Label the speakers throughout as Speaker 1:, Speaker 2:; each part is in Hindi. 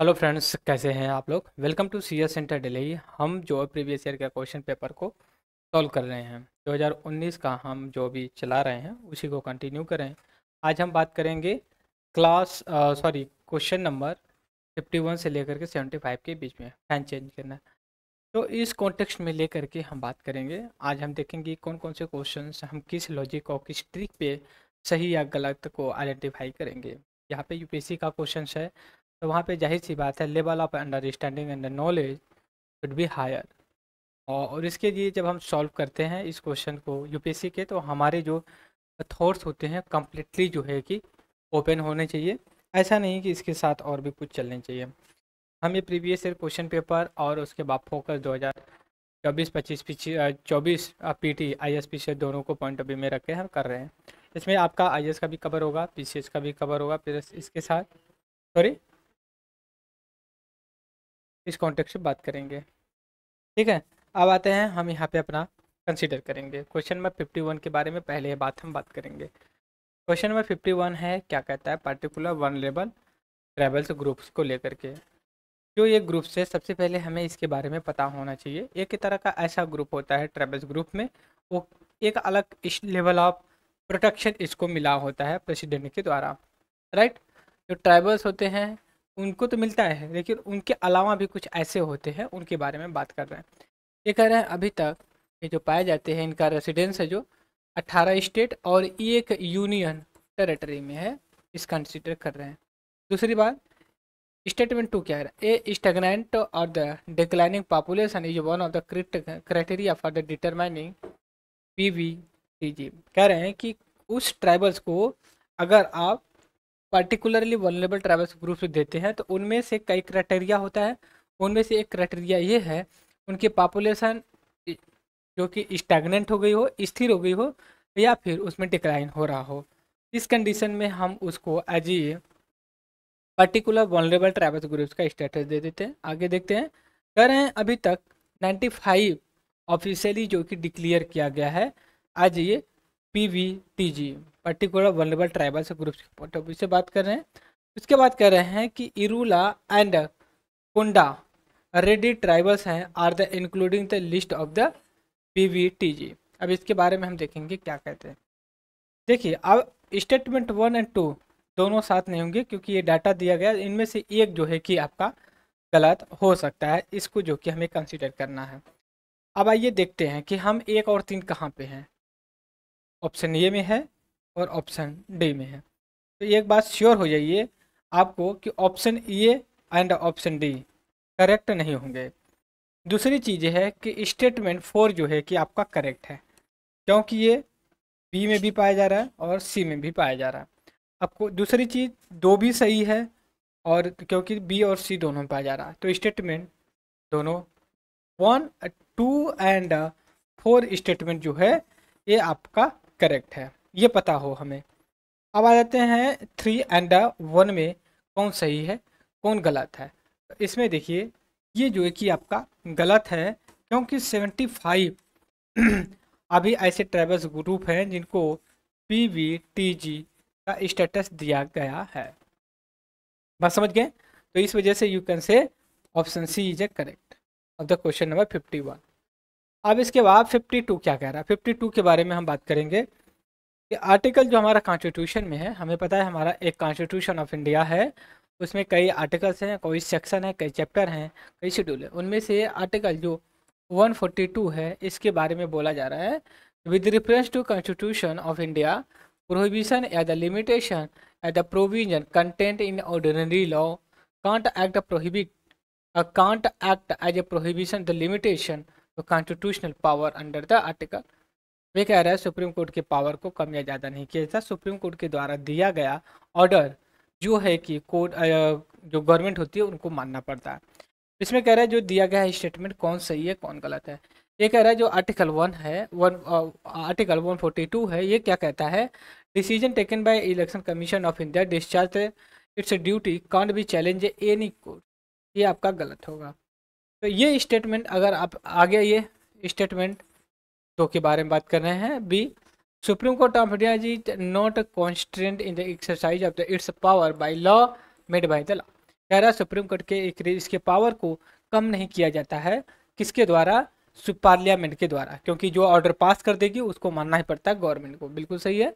Speaker 1: हेलो फ्रेंड्स कैसे हैं आप लोग welcome to C S center daily हम जो प्रीवियस ईयर के क्वेश्चन पेपर को सॉल्व कर रहे हैं 2019 का हम जो भी चला रहे हैं उसी को कंटिन्यू करें आज हम बात करेंगे क्लास सॉरी क्वेश्चन नंबर 51 से लेकर के 75 के बीच में फैन चेंज करना है तो इस कॉन्टेक्स्ट में लेकर के हम बात करेंगे आज हम देखेंगे कौन कौन से क्वेश्चन हम किस लॉजिक और किस ट्रिक पे सही या गलत को आइडेंटिफाई करेंगे यहाँ पे यूपीएससी का क्वेश्चन है तो वहाँ पे जाहिर सी बात है level of understanding and knowledge would be higher और इसके लिए जब हम सॉल्व करते हैं इस क्वेश्चन को यूपीएससी के तो हमारे जो थॉट्स होते हैं कम्प्लीटली जो है कि ओपन होने चाहिए ऐसा नहीं कि इसके साथ और भी कुछ चलने चाहिए हम ये प्रीवियस ईयर क्वेश्चन पेपर और उसके बाद फोकस दो हज़ार चौबीस पच्चीस चौबीस P T I S P C दोनों को पॉइंट ऑफ व्यू में रख के हम कर रहे हैं इसमें आपका आई एस का भी कवर होगा पी सी एस
Speaker 2: का भी कवर होगा फिर इसके साथ सॉरी इस कॉन्टेक्स्ट में बात करेंगे ठीक है अब आते हैं हम यहाँ पे अपना कंसीडर
Speaker 1: करेंगे क्वेश्चन नंबर फिफ्टी वन के बारे में पहले बात हम बात करेंगे क्वेश्चन नंबर फिफ्टी वन है क्या कहता है पार्टिकुलर वन लेवल ट्रेवल्स ग्रुप्स को लेकर के जो ये ग्रुप्स है सबसे पहले हमें इसके बारे में पता होना चाहिए एक तरह का ऐसा ग्रुप होता है ट्रेवल्स ग्रुप में वो एक अलग लेवल ऑफ प्रोटेक्शन इसको मिला होता है प्रेसिडेंट के द्वारा राइट जो ट्राइबल्स होते हैं उनको तो मिलता है लेकिन उनके अलावा भी कुछ ऐसे होते हैं उनके बारे में बात कर रहे हैं ये कह रहे हैं अभी तक ये जो पाए जाते हैं इनका रेसिडेंस है जो 18 स्टेट और एक यूनियन टेरेटरी में है इस कंसिडर कर रहे हैं दूसरी बात स्टेटमेंट टू क्या है ए स्टेगनेंट और the declining population is one of the criteria for the determining P V G कह रहे हैं कि उस ट्राइबल्स को अगर आप पर्टिकुलरली वनरेबल ट्राइबल्स ग्रुप्स देते हैं तो उनमें से कई क्राइटेरिया होता है उनमें से एक क्राइटेरिया ये है उनकी पॉपुलेशन जो कि स्टैगनेंट हो गई हो स्थिर हो गई हो या फिर उसमें डिक्लाइन हो रहा हो इस कंडीशन में हम उसको as a particular vulnerable tribals groups का स्टेटस दे देते हैं आगे देखते हैं कह रहे हैं अभी तक फाइव ऑफिशियली जो कि डिक्लेयर किया गया है as a P V T G particular vulnerable tribals groups के व्यू तो से बात कर रहे हैं उसके बाद कह रहे हैं कि इरूला एंड कुंडा रेडी ट्राइबल्स हैं are the including the list of the P अब इसके बारे में हम देखेंगे क्या कहते हैं देखिए अब स्टेटमेंट वन एंड टू दोनों साथ नहीं होंगे क्योंकि ये डाटा दिया गया इनमें से एक जो है कि आपका गलत हो सकता है इसको जो कि हमें कंसिडर करना है अब आइए देखते हैं कि हम एक और तीन कहाँ पे हैं ऑप्शन ए में है और ऑप्शन डी में है तो एक बात श्योर हो जाइए आपको कि option A and option D correct नहीं होंगे दूसरी चीज़ है कि स्टेटमेंट फोर जो है कि आपका करेक्ट है क्योंकि ये बी में भी पाया जा रहा है और सी में भी पाया जा रहा है आपको दूसरी चीज़ दो भी सही है और क्योंकि बी और सी दोनों में पाया जा रहा है तो स्टेटमेंट दोनों one two and four statement जो है ये आपका करेक्ट है ये पता हो हमें अब आ जाते हैं थ्री एंड वन में कौन सही है कौन गलत है इसमें देखिए ये जो है कि आपका गलत है क्योंकि सेवेंटी फाइव अभी ऐसे ट्रेवल्स ग्रुप हैं जिनको पी वी टी जी का स्टेटस दिया गया है बस समझ गए तो इस वजह से you can say option C is a correct of the question number fifty one अब इसके बाद फिफ्टी टू क्या कह रहा है फिफ्टी टू के बारे में हम बात करेंगे कि आर्टिकल जो हमारा कॉन्स्टिट्यूशन में है हमें पता है हमारा एक कॉन्स्टिट्यूशन ऑफ इंडिया है उसमें कई आर्टिकल्स हैं कोई सेक्शन है कई चैप्टर हैं कई शेड्यूल है उनमें से आर्टिकल जो 142 है इसके बारे में बोला जा रहा है with reference to constitution of India prohibition या the limitation at the provision content in ordinary law can't act prohibit can't act as a prohibition the limitation constitutional power under the article वे कह रहे हैं सुप्रीम कोर्ट के पावर को कम या ज़्यादा नहीं किया जाता सुप्रीम कोर्ट के द्वारा दिया गया ऑर्डर जो है कि कोर्ट जो गवर्नमेंट होती है उनको मानना पड़ता है इसमें कह रहा है जो दिया गया है स्टेटमेंट कौन सही है कौन गलत है ये कह रहा है जो आर्टिकल वन है one article one forty two है ये क्या कहता है decision taken by election commission of India discharge its duty can't be challenge any court ये आपका गलत होगा तो ये स्टेटमेंट अगर आप आगे ये स्टेटमेंट टो के बारे में बात कर रहे हैं B supreme court of India जी not constant in the exercise of the its power by law made by the law कह रहा सुप्रीम कोर्ट के इसके पावर को कम नहीं किया जाता है किसके द्वारा पार्लियामेंट के द्वारा क्योंकि जो ऑर्डर पास कर देगी उसको मानना ही पड़ता है गवर्नमेंट को बिल्कुल सही है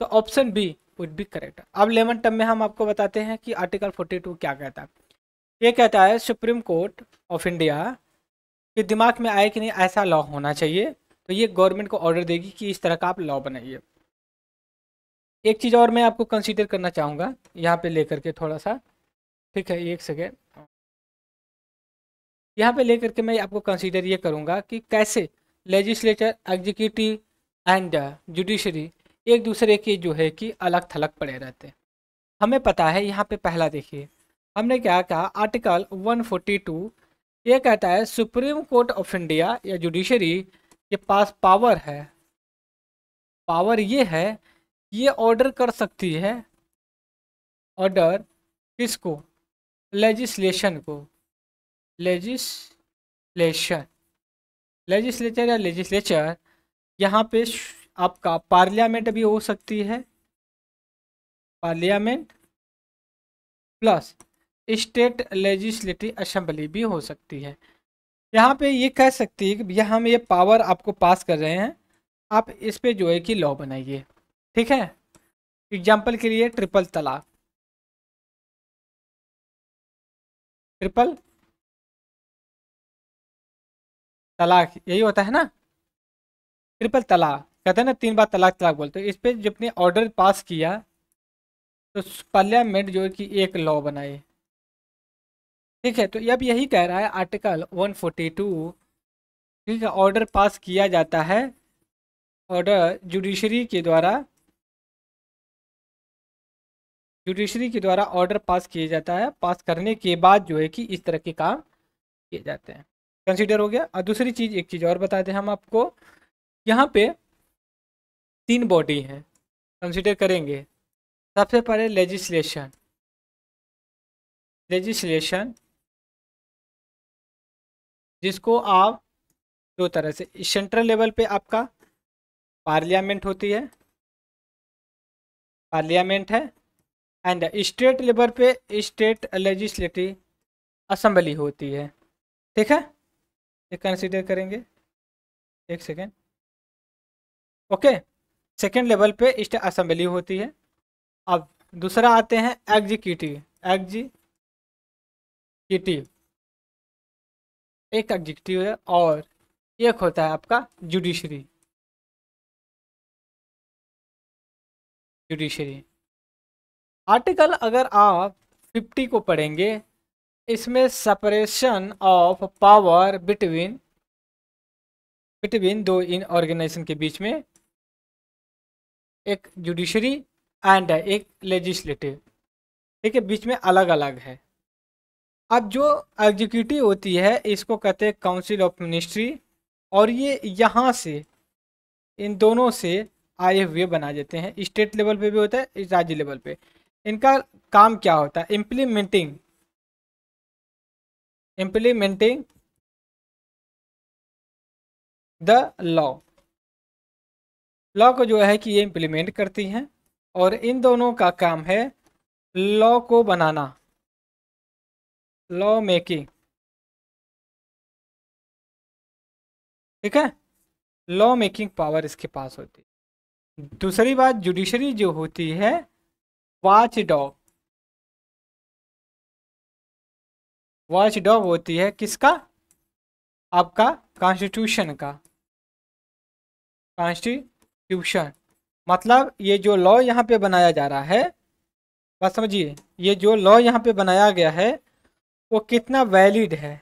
Speaker 1: तो option B would be correct अब लेवन टर्म में हम आपको बताते हैं कि आर्टिकल 42 क्या कहता है ये कहता है सुप्रीम कोर्ट ऑफ इंडिया के दिमाग में आए कि नहीं ऐसा लॉ होना चाहिए तो ये गवर्नमेंट को ऑर्डर देगी कि इस तरह का आप लॉ बनाइए एक चीज़ और मैं आपको कंसीडर करना चाहूँगा यहाँ पे लेकर के थोड़ा सा ठीक है एक सेकेंड यहाँ पे लेकर के मैं आपको कंसीडर ये करूँगा कि कैसे लेजिस्लेचर एग्जीक्यूटिव एंड जुडिशरी एक दूसरे के जो है कि अलग थलग पड़े रहते हैं हमें पता है यहाँ पे पहला देखिए हमने क्या कहा आर्टिकल 142 ये कहता है सुप्रीम कोर्ट ऑफ इंडिया या जुडिशरी के पास पावर है
Speaker 2: पावर ये है ये ऑर्डर कर सकती है ऑर्डर किसको लेजिस्लेशन को लेजिस्लेशन लेजिस्लेचर या लेजिस्लेचर
Speaker 1: यहाँ पे आपका पार्लियामेंट भी हो सकती है parliament plus state legislative assembly भी हो सकती है यहाँ पे ये कह सकती है कि भैया हम ये पावर आपको पास कर रहे हैं
Speaker 2: आप इस पे जो है कि लॉ बनाइए ठीक है एग्जाम्पल के लिए ट्रिपल तलाक ट्रिपल तलाक यही होता है ना ट्रिपल तलाक कहते हैं ना तीन बार तलाक तलाक बोलते हैं इस पर जब ने ऑर्डर पास किया तो
Speaker 1: पार्लियामेंट जो है कि एक लॉ बनाई ठीक है तो अब यही कह रहा है
Speaker 2: आर्टिकल 142 ठीक है ऑर्डर पास किया जाता है ऑर्डर जुडिशरी के द्वारा
Speaker 1: जुडिशरी के द्वारा ऑर्डर पास किया जाता है पास करने के बाद जो है कि इस तरह के काम किए जाते हैं कंसिडर हो गया और दूसरी चीज़ एक चीज़ और बताते हैं हम आपको यहाँ पे
Speaker 2: तीन बॉडी हैं कंसिडर करेंगे सबसे पहले लेजिस्लेशन लेजिस्लेशन जिसको आप दो तरह से सेंट्रल लेवल पे आपका पार्लियामेंट होती है पार्लियामेंट है
Speaker 1: एंड स्टेट लेवल पे स्टेट लेजिस्लेटिव असम्बली होती है
Speaker 2: ठीक है ये कंसिडर करेंगे एक सेकेंड ओके सेकेंड लेवल पे स्टेट असम्बली होती है अब दूसरा आते हैं एग्जीक्यूटिव एग्जीक्यूटिव एक एग्जीक्यूटिव है और एक होता है आपका जुडिशरी जुडिशरी आर्टिकल अगर आप 50 को पढ़ेंगे इसमें separation
Speaker 1: of power between between दो इन ऑर्गेनाइजेशन के बीच में एक जुडिशरी एंड एक लेजिस्लेटिव ठीक है बीच में अलग अलग है अब जो एग्जीक्यूटिव होती है इसको कहते हैं काउंसिल ऑफ मिनिस्ट्री और ये यहाँ से इन दोनों से आए हुए बना देते हैं स्टेट लेवल पे भी होता है राज्य लेवल पे
Speaker 2: इनका काम क्या होता है implementing implementing the law law को जो है कि ये इम्प्लीमेंट करती हैं और इन दोनों का काम है लॉ को बनाना लॉ मेकिंग ठीक है लॉ मेकिंग पावर इसके पास होती है दूसरी बात जुडिशरी जो होती है वाच डॉग वॉच डॉग होती है किसका आपका कॉन्स्टिट्यूशन का
Speaker 1: कॉन्स्टिट्यूशन मतलब ये जो लॉ यहाँ पे बनाया जा रहा है
Speaker 2: बस समझिए ये जो लॉ यहाँ पे बनाया गया है वो कितना वैलिड है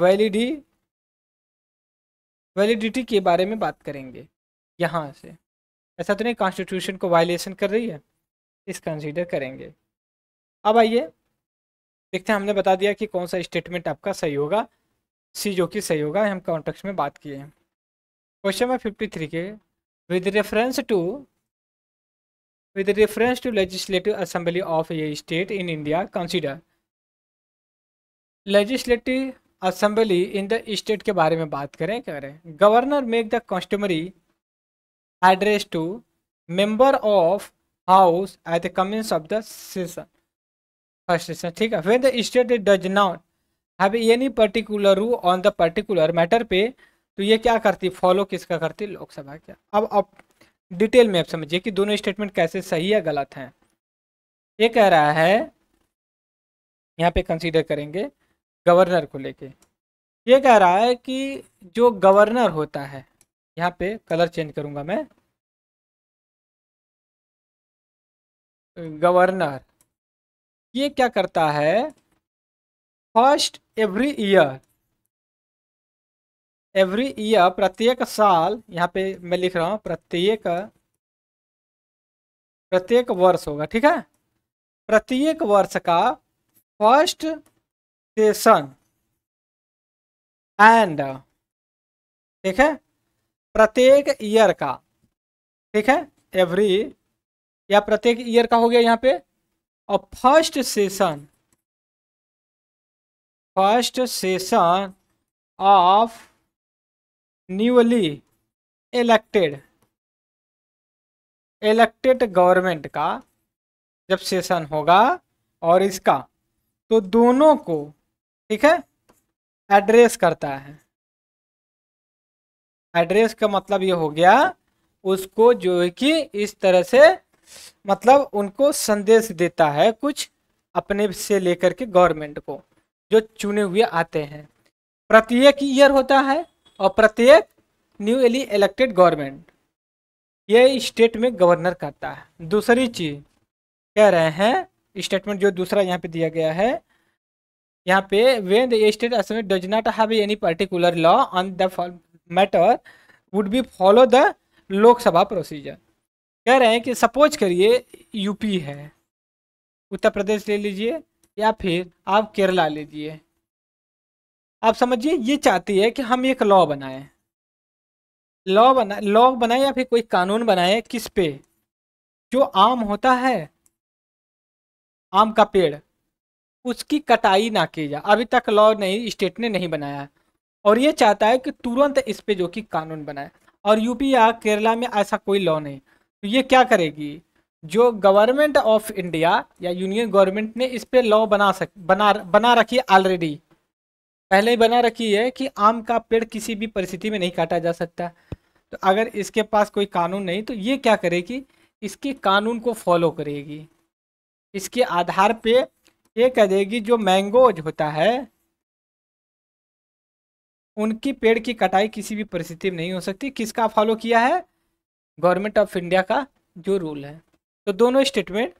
Speaker 2: वैलिडी वैलिडिटी के बारे में बात करेंगे यहाँ से ऐसा तो नहीं कॉन्स्टिट्यूशन को वायलेशन कर रही है
Speaker 1: इस कंसीडर करेंगे अब आइए देखते हैं हमने बता दिया कि कौन सा स्टेटमेंट आपका सही होगा सी जो कि सही होगा हम कॉन्टेक्स्ट में बात किए हैं क्वेश्चन नंबर फिफ्टी थ्री के with reference to with reference to legislative assembly of a state in India consider legislative assembly in the state के बारे में बात करें कह रहे हैं governor make the customary address to member of house at the commence of the session first session ठीक है when the state does not have any particular rule on the particular matter पे तो ये क्या करती फॉलो किसका करती लोकसभा क्या अब आप डिटेल में आप समझिए कि दोनों स्टेटमेंट कैसे सही या गलत हैं ये कह रहा है यहाँ पे कंसीडर करेंगे
Speaker 2: गवर्नर को लेके ये कह रहा है कि जो गवर्नर होता है यहाँ पे कलर चेंज करूँगा मैं गवर्नर ये क्या करता है first every year every year प्रत्येक साल यहाँ पे मैं लिख रहा हूँ प्रत्येक प्रत्येक वर्ष होगा ठीक है प्रत्येक वर्ष का फर्स्ट क्रिएशन एंड uh, ठीक है प्रत्येक ईयर का ठीक है एवरी या प्रत्येक ईयर का हो गया यहाँ पे और first session first session of newly elected elected government का जब सेशन होगा और इसका तो दोनों को ठीक है एड्रेस करता है एड्रेस का मतलब
Speaker 1: ये हो गया उसको जो है कि इस तरह से मतलब उनको संदेश देता है कुछ अपने से लेकर के गवर्नमेंट को जो चुने हुए आते हैं प्रत्येक ईयर होता है और प्रत्येक न्यूली इलेक्टेड गवर्नमेंट ये स्टेट में गवर्नर करता है दूसरी चीज कह रहे हैं स्टेटमेंट जो दूसरा यहाँ पे दिया गया है यहाँ पे when the state assembly does not have any particular law on the matter would be follow the Lok Sabha procedure कह रहे हैं कि सपोज करिए यूपी
Speaker 2: है उत्तर प्रदेश ले लीजिए या फिर आप केरला ले लीजिए आप समझिए ये चाहती है कि हम एक लॉ बनाएं लॉ
Speaker 1: बना लॉ बनाए या फिर कोई कानून बनाए किस पे जो आम होता है आम का पेड़ उसकी कटाई ना की जाए अभी तक लॉ नहीं स्टेट ने नहीं बनाया है और ये चाहता है कि तुरंत इस पे जो कि कानून बनाए और यूपी या केरला में ऐसा कोई लॉ नहीं तो ये क्या करेगी जो गवर्नमेंट ऑफ इंडिया या यूनियन गवर्नमेंट ने इस पे लॉ बना सक बना बना रखी है ऑलरेडी पहले ही बना रखी है कि आम का पेड़ किसी भी परिस्थिति में नहीं काटा जा सकता तो अगर इसके पास कोई कानून नहीं तो ये क्या करेगी इसके कानून को फॉलो करेगी इसके आधार पे ये कह देगी जो मैंगोज होता है उनकी पेड़ की कटाई किसी भी परिस्थिति में नहीं हो सकती किसका फॉलो किया है गवर्नमेंट ऑफ इंडिया का जो रूल है तो दोनों स्टेटमेंट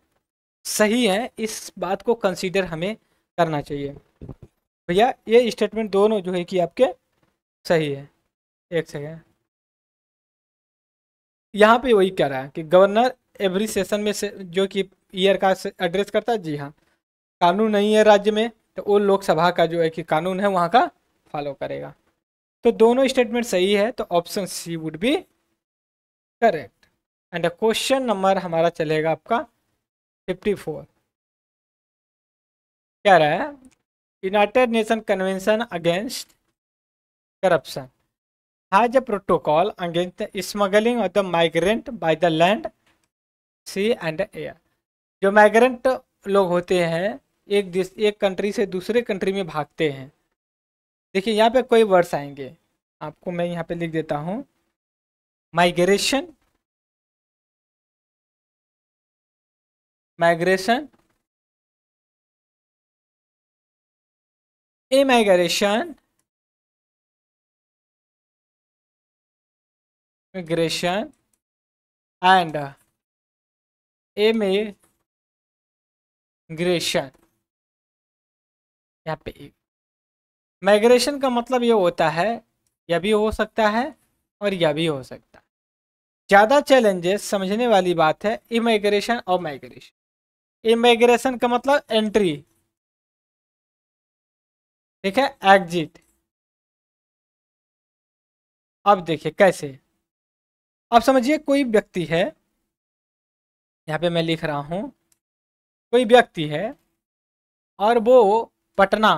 Speaker 1: सही हैं इस बात को कंसीडर हमें करना चाहिए भैया ये स्टेटमेंट दोनों जो है कि आपके सही है एक सेकेंड यहाँ पे वही कह रहा है कि गवर्नर एवरी सेशन में से जो कि ईयर का एड्रेस करता है जी हाँ कानून नहीं है राज्य में तो वो लोकसभा का जो है कि कानून है वहाँ का फॉलो करेगा तो दोनों स्टेटमेंट सही है तो option C would be
Speaker 2: correct and question number हमारा चलेगा आपका फिफ्टी फोर क्या रहा है united nation convention against corruption has a protocol against
Speaker 1: smuggling of the migrant by the land sea and air जो माइग्रेंट लोग होते हैं एक देश एक कंट्री से दूसरे कंट्री में भागते हैं
Speaker 2: देखिए यहाँ पे कोई वर्ड्स आएंगे आपको मैं यहाँ पे लिख देता हूँ migration migration a migration and a migration यहाँ पे माइग्रेशन का मतलब ये होता है यह भी हो सकता है और यह भी हो सकता है ज़्यादा चैलेंजेस समझने वाली बात है इमाइग्रेशन और माइग्रेशन इमाइग्रेशन का मतलब एंट्री ठीक है एग्जिट अब देखिए कैसे अब समझिए कोई व्यक्ति है यहाँ पे मैं लिख रहा हूँ कोई व्यक्ति है और वो पटना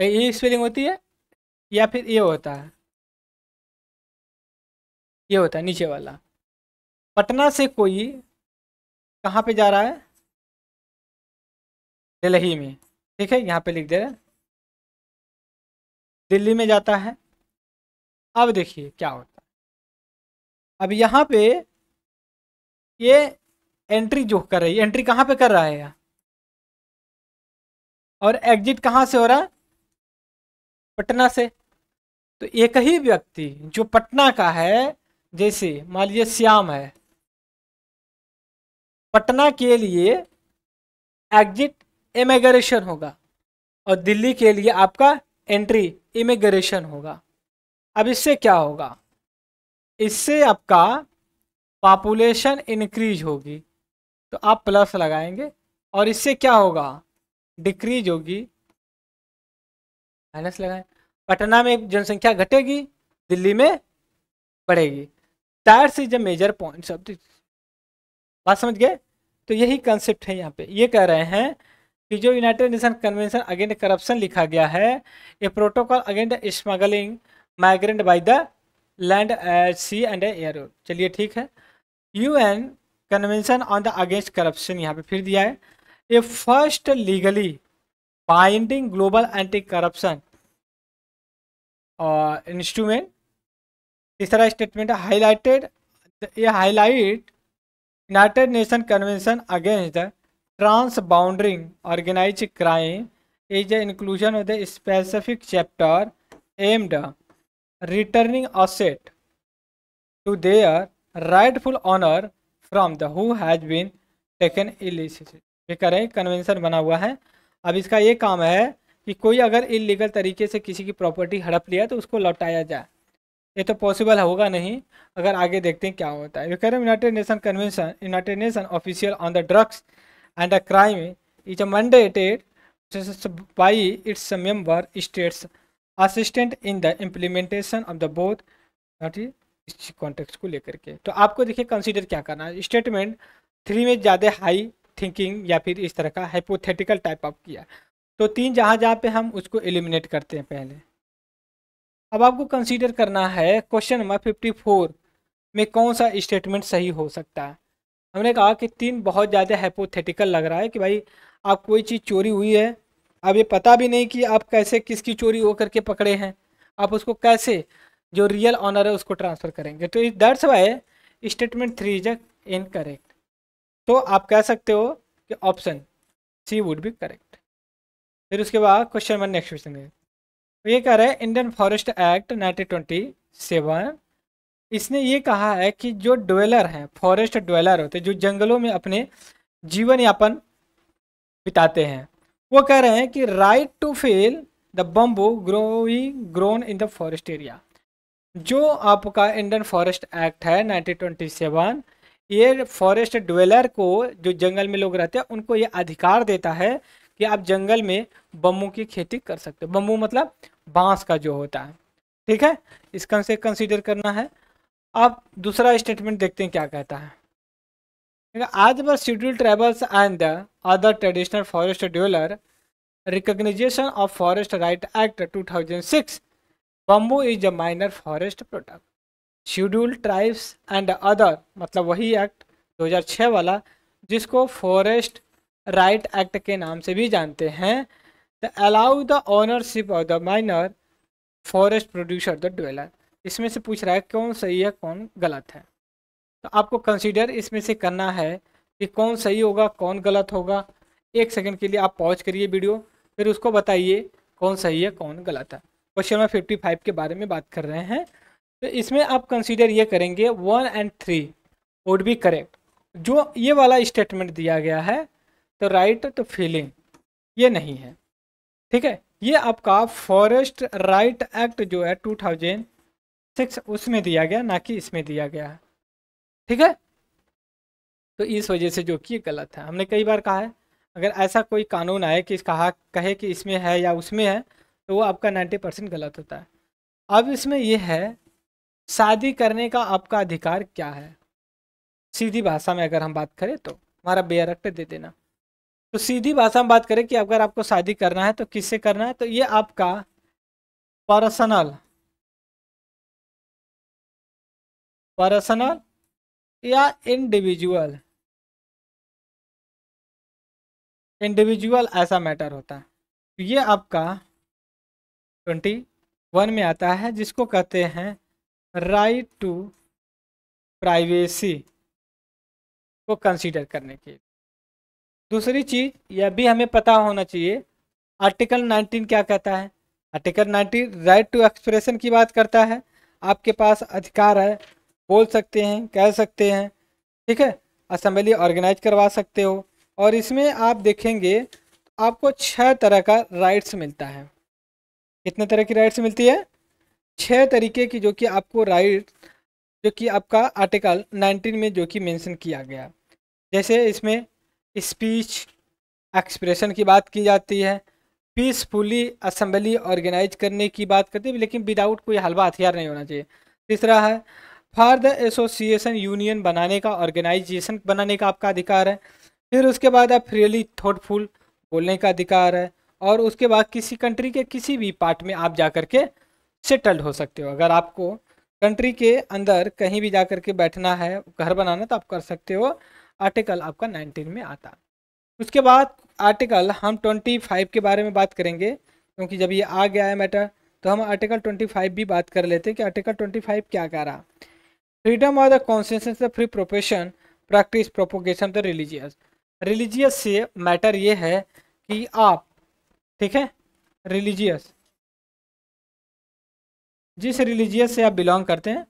Speaker 2: ये स्पेलिंग होती है या फिर ये होता है ये होता है नीचे वाला पटना से कोई कहाँ पे जा रहा है दिल्ली में ठीक है यहाँ पे लिख दे रहे दिल्ली में जाता है अब देखिए क्या होता है अब यहाँ पे ये एंट्री जो कर रही है एंट्री कहाँ पे कर रहा है यहाँ और एग्जिट कहाँ से हो रहा पटना से तो
Speaker 1: एक ही व्यक्ति जो पटना का है जैसे मान लीजिए श्याम है
Speaker 2: पटना के लिए एग्जिट इमेग्रेशन होगा और दिल्ली के लिए आपका एंट्री इमेग्रेशन होगा
Speaker 1: अब इससे क्या होगा इससे आपका पॉपुलेशन इंक्रीज होगी तो आप प्लस लगाएंगे और इससे क्या होगा डिक्रीज होगी माइनस लगाए पटना में जनसंख्या घटेगी दिल्ली में बढ़ेगी टायर से जब मेजर पॉइंट ऑफ बात समझ गए तो यही कंसेप्ट है यहाँ पे ये कह रहे हैं कि जो united nation convention against corruption लिखा गया है a protocol against smuggling migrant by the land sea and air चलिए ठीक है UN convention on the against corruption यहाँ पे फिर दिया है a first legally binding global anti corruption instrument तीसरा स्टेटमेंट हाईलाइटेड ये highlight united nation convention against the trans bounding organize crime is the inclusion of the specific chapter aimed returning asset to their rightful owner from the who has been taken elicited ये करें कन्वेंशन बना हुआ है अब इसका ये काम है कि कोई अगर इलीगल तरीके से किसी की प्रॉपर्टी हड़प लिया तो उसको लौटाया जाए ये तो पॉसिबल होगा नहीं अगर आगे देखते हैं क्या होता है ये united nation convention united nation official on the drugs and the crime is mandated by its member states assistant in the implementation of the both इस को लेकर के तो आपको देखिए कंसिडर क्या करना है स्टेटमेंट थ्री में ज़्यादा हाई थिंकिंग या फिर इस तरह का हाइपोथेटिकल टाइप ऑफ किया तो तीन जहाँ जहाँ पे हम उसको एलिमिनेट करते हैं पहले अब आपको कंसीडर करना है क्वेश्चन नंबर फिफ्टी फोर में कौन सा स्टेटमेंट सही हो सकता है हमने कहा कि तीन बहुत ज़्यादा हाइपोथेटिकल लग रहा है कि भाई आप कोई चीज़ चोरी हुई है अब ये पता भी नहीं कि आप कैसे किसकी चोरी हो करके पकड़े हैं आप उसको कैसे जो रियल ऑनर है उसको ट्रांसफ़र करेंगे तो that's why statement three is incorrect तो आप कह सकते हो कि option C would be correct फिर उसके बाद क्वेश्चन नंबर नेक्स्ट क्वेश्चन है तो ये कह रहा है Indian forest act twenty seven इसने ये कहा है कि जो डवेलर हैं फॉरेस्ट डवेलर होते जो जंगलों में अपने जीवन यापन बिताते हैं वो कह रहे हैं कि right to fell the bamboo growing grown in the forest area जो आपका इंडियन फॉरेस्ट एक्ट है नाइनटीन ट्वेंटी सेवन ये फॉरेस्ट ड्वेलर को जो जंगल में लोग रहते हैं उनको ये अधिकार देता है कि आप जंगल में बम्बू की खेती कर सकते हो बम्बू मतलब बांस का जो होता है ठीक है इसका से कंसिडर करना है अब दूसरा स्टेटमेंट देखते हैं क्या कहता है आज बस schedule tribals and the other traditional forest dweller recognisation of forest right act 2006 bamboo is a minor forest product schedule tribes and other मतलब वही एक्ट 2006 वाला जिसको फॉरेस्ट राइट एक्ट के नाम से भी जानते हैं the allow the ownership of the minor forest producer the dweller इसमें से पूछ रहा है कौन सही है कौन गलत है तो आपको कंसिडर इसमें से करना है कि कौन सही होगा कौन गलत होगा एक सेकंड के लिए आप पॉज करिए वीडियो फिर उसको बताइए कौन सही है कौन गलत है क्वेश्चन नंबर फिफ्टी फाइव के बारे में बात कर रहे हैं तो इसमें आप कंसीडर ये करेंगे one and three would be correct जो ये वाला स्टेटमेंट दिया गया है तो राइट टू फीलिंग ये नहीं है ठीक है ये आपका फॉरेस्ट राइट एक्ट जो है टू थाउजेंड सिक्स उसमें दिया गया ना कि इसमें दिया गया है ठीक है तो इस वजह से जो कि गलत है हमने कई बार कहा है अगर ऐसा कोई कानून आए कि कहा कहे कि इसमें है या उसमें है तो वो आपका नाइन्टी परसेंट गलत होता है अब इसमें यह है शादी करने का आपका अधिकार क्या है सीधी भाषा में अगर हम बात करें तो हमारा बेयरक्ट दे देना तो सीधी भाषा में बात करें कि अगर आपको
Speaker 2: शादी करना है तो किससे करना है तो ये आपका पर्सनल पर्सनल या इंडिविजुअल इंडिविजुअल ऐसा मैटर होता है ये आपका ट्वेंटी वन में आता है जिसको कहते हैं राइट टू प्राइवेसी को कंसीडर करने के लिए दूसरी चीज़ यह भी हमें पता होना चाहिए
Speaker 1: आर्टिकल 19 क्या कहता है आर्टिकल 19 राइट टू एक्सप्रेशन की बात करता है आपके पास अधिकार है बोल सकते हैं कह सकते हैं ठीक है असम्बली ऑर्गेनाइज करवा सकते हो और इसमें आप देखेंगे आपको छह तरह का राइट्स मिलता है कितने तरह की राइट्स मिलती है छः तरीके की जो कि आपको राइट जो कि आपका आर्टिकल 19 में जो कि मेंशन किया गया जैसे इसमें स्पीच एक्सप्रेशन की बात की जाती है पीसफुली असम्बली ऑर्गेनाइज करने की बात करती है लेकिन विदाउट कोई हलवा हथियार नहीं होना चाहिए तीसरा है फॉर द एसोसिएशन यूनियन बनाने का ऑर्गेनाइजेशन बनाने का आपका अधिकार है फिर उसके बाद आप फ्रीली थॉटफुल बोलने का अधिकार है और उसके बाद किसी कंट्री के किसी भी पार्ट में आप जा कर के सेटल्ड हो सकते हो अगर आपको कंट्री के अंदर कहीं भी जा करके बैठना है घर बनाना तो आप कर सकते हो आर्टिकल आपका 19 में आता उसके बाद आर्टिकल हम 25 के बारे में बात करेंगे क्योंकि जब ये आ गया है मैटर तो हम आर्टिकल 25 भी बात कर लेते हैं कि आर्टिकल 25 क्या कह रहा freedom of the conscience the free profession practice propagation the religious religious से मैटर ये है कि आप ठीक है रिलीजियस जिस रिलीजियस से आप बिलोंग करते हैं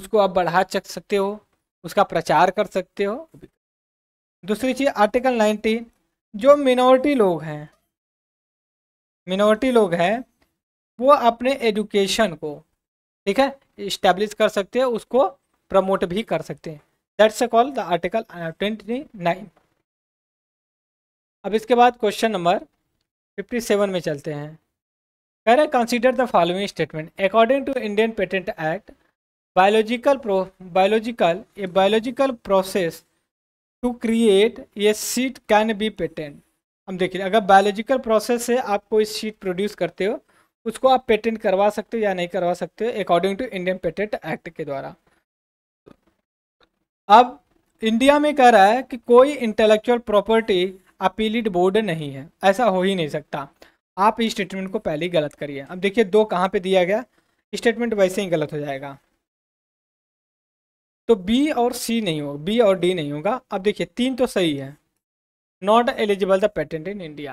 Speaker 1: उसको आप बढ़ा चक सकते हो उसका प्रचार कर सकते हो
Speaker 2: दूसरी चीज़ आर्टिकल नाइनटीन जो मिनोरिटी लोग हैं मिनोरिटी लोग हैं वो अपने एजुकेशन को
Speaker 1: ठीक है इस्टेब्लिश कर सकते हैं उसको प्रमोट भी कर सकते हैं that's a call the article twenty nine अब इसके बाद क्वेश्चन नंबर फिफ्टी सेवन में चलते हैं कह रहे consider the following statement according to Indian patent act biological pro biological a biological process to create a seat can be patent हम देखिए अगर बायोलॉजिकल प्रोसेस से आप कोई सीट प्रोड्यूस करते हो उसको आप पेटेंट करवा सकते हो या नहीं करवा सकते हो according to Indian patent act के द्वारा अब इंडिया में कह रहा है कि कोई इंटेलेक्चुअल प्रॉपर्टी अपीलिड बोर्ड नहीं है ऐसा हो ही नहीं सकता आप इस स्टेटमेंट को पहले ही गलत करिए अब देखिए दो कहाँ पे दिया गया स्टेटमेंट वैसे ही गलत हो जाएगा तो बी और सी नहीं होगा बी और डी नहीं होगा अब देखिए तीन तो सही है not eligible the patent in India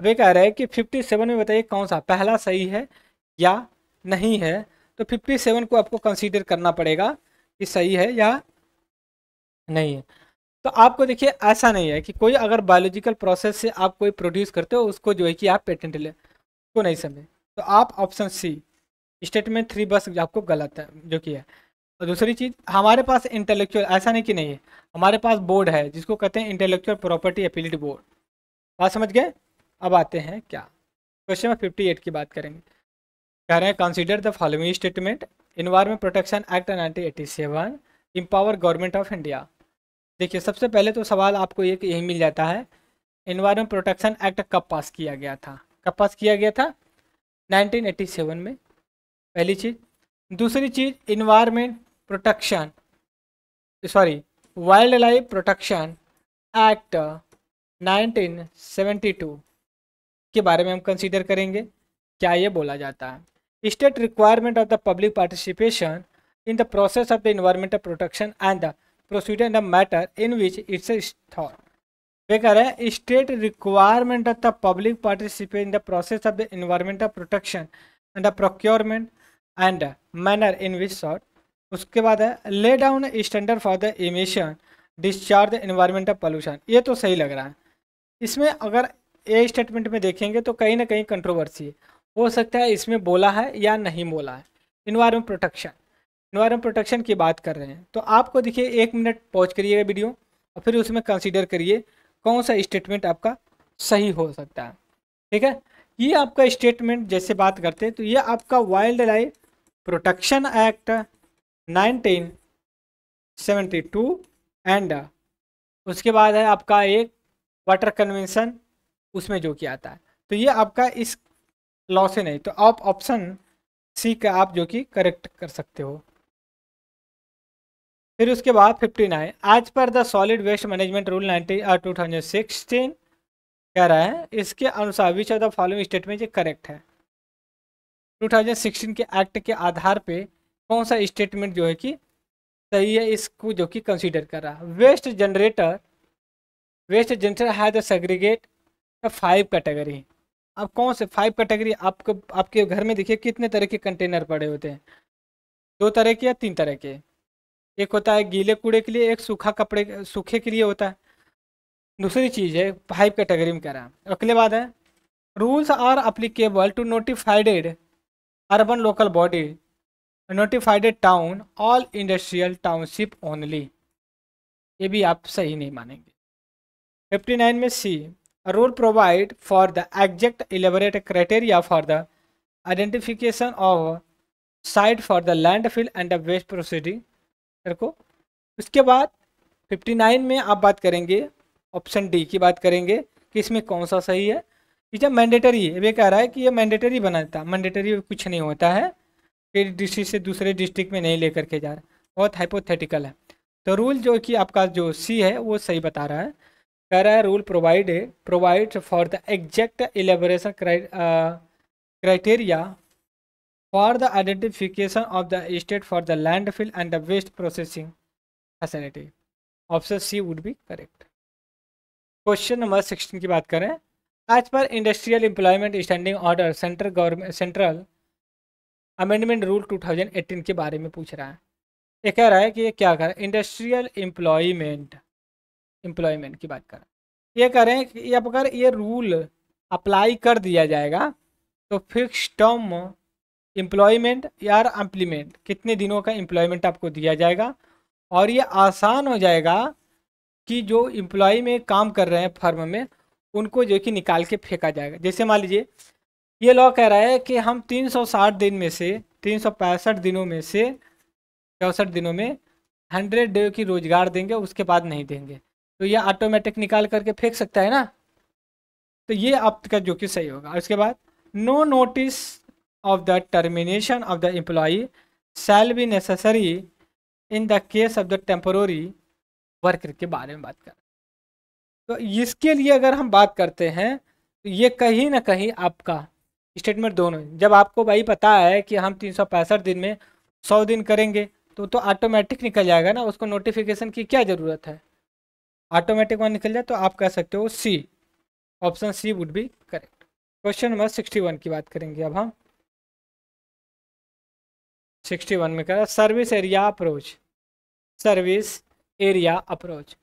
Speaker 1: अब ये कह रहा है कि फिफ्टी सेवन में बताइए कौन सा पहला सही है या नहीं है तो फिफ्टी सेवन को आपको कंसिडर करना पड़ेगा कि सही है या नहीं है तो आपको देखिए ऐसा नहीं है कि कोई अगर बायोलॉजिकल प्रोसेस से आप कोई प्रोड्यूस करते हो उसको जो है कि आप पेटेंट ले उसको नहीं समझे तो आप ऑप्शन सी स्टेटमेंट थ्री बस आपको गलत है जो कि है और दूसरी चीज़ हमारे पास इंटेलेक्चुअल ऐसा नहीं कि नहीं है हमारे पास बोर्ड है जिसको कहते हैं इंटेलेक्चुअल प्रॉपर्टी अपीलिट बोर्ड बात समझ गए अब आते हैं क्या क्वेश्चन नंबर फिफ्टी एट की बात करेंगे कह रहे हैं consider the following statement environment protection act nineteen eighty seven empower government of India देखिए सबसे पहले तो सवाल आपको एक यही मिल जाता है इन्वायरमेंट प्रोटेक्शन एक्ट कब पास किया गया था कब पास किया गया था 1987 में पहली चीज़ दूसरी चीज़ environment protection sorry wild life protection act 1972 के बारे में हम कंसीडर करेंगे क्या ये बोला जाता है state requirement of the public participation in the process of the environmental protection and the in the matter in which it's thought way कह रहे हैं state requirement of the public participate in the process of the environmental protection and the procurement and manner in which short उसके बाद है lay down standard for the emission discharge the environmental pollution ये तो सही लग रहा है इसमें अगर ए स्टेटमेंट में देखेंगे तो कहीं ना कहीं कंट्रोवर्सी हो सकता है इसमें बोला है या नहीं बोला है इन्वायरमेंट प्रोटेक्शन इन्वायरमेंट प्रोटेक्शन की बात कर रहे हैं तो आपको देखिए एक मिनट पॉज करिएगा वीडियो और फिर उसमें कंसिडर करिए कौन सा स्टेटमेंट आपका सही हो सकता है ठीक है ये आपका स्टेटमेंट जैसे बात करते हैं तो ये आपका wild life protection act 1972 and उसके बाद है आपका एक वाटर कन्वेंशन उसमें जो कि आता है तो ये आपका इस लॉ से नहीं तो आप ऑप्शन सी का आप जो कि करेक्ट कर सकते हो फिर उसके बाद 59 आज पर the solid waste management rule nineteen two thousand sixteen कह रहा है इसके अनुसार which of the following statement ये करेक्ट है 2016 के एक्ट के आधार पे कौन सा स्टेटमेंट जो है कि सही है इसको जो कि कंसीडर कर रहा है वेस्ट जनरेटर वेस्ट जनरेटर है द सेग्रीगेट फाइव कैटेगरी अब कौन से फाइव कैटेगरी आपको आपके घर में देखिए कितने तरह के कंटेनर पड़े होते हैं दो तरह के या तीन तरह के एक होता है गीले कूड़े के लिए एक सूखा कपड़े सूखे के लिए होता है दूसरी चीज़ है फाइव कैटेगरी में कह रहा है अगले बाद है rules are applicable to notifieded urban local body notifieded town all industrial township only ये भी आप सही नहीं मानेंगे फिफ्टी नाइन में C rule provide for the exact elaborate criteria for the identification of site for the landfill and the waste proceeding को उसके बाद 59 में आप बात करेंगे ऑप्शन डी की बात करेंगे कि इसमें कौन सा सही है कि जब मैंडेटरी वे कह रहा है कि ये मैंडेटरी बना देता मैंडेटरी कुछ नहीं होता है कि डिस्ट्रिक्ट से दूसरे डिस्ट्रिक्ट में नहीं लेकर के जा रहा बहुत हाइपोथेटिकल है तो रूल जो कि आपका जो सी है वो सही बता रहा है कह रहा है rule provide provide for the exact elaboration criteria for the identification of the state for the landfill and the waste processing facility option C would be correct question number sixteen की बात करें as per industrial employment standing order central government central amendment rule two thousand eighteen के बारे में पूछ रहा है ये कह रहा है कि ये क्या कर इंडस्ट्रियल एम्प्लॉयमेंट एम्प्लॉयमेंट की बात करें ये कह रहे हैं कि अगर ये रूल अप्लाई कर दिया जाएगा तो फिक्स टर्म एम्प्लॉयमेंट यार एम्प्लीमेंट कितने दिनों का एम्प्लॉयमेंट आपको दिया जाएगा और ये आसान हो जाएगा कि जो एम्प्लॉय में काम कर रहे हैं फर्म में उनको जो कि निकाल के फेंका जाएगा जैसे मान लीजिए ये लॉ कह रहा है कि हम 360 दिन में से तीन दिनों में से चौंसठ दिनों में हंड्रेड डे की रोजगार देंगे उसके बाद नहीं देंगे तो ये ऑटोमेटिक निकाल करके फेंक सकता है ना तो ये आपका जो कि सही होगा उसके बाद no notice of the termination of the employee shall be necessary in the case of the temporary worker के बारे में बात कर तो इसके लिए अगर हम बात करते हैं तो ये कहीं ना कहीं आपका स्टेटमेंट दोनों जब आपको भाई पता है कि हम तीन दिन में सौ दिन करेंगे तो तो ऑटोमेटिक निकल जाएगा ना उसको नोटिफिकेशन की क्या ज़रूरत है
Speaker 2: ऑटोमेटिक वन निकल जाए तो आप कह सकते हो C option C would be correct question number sixty one की बात करेंगे अब हम सिक्सटी
Speaker 1: वन में है service area approach service area approach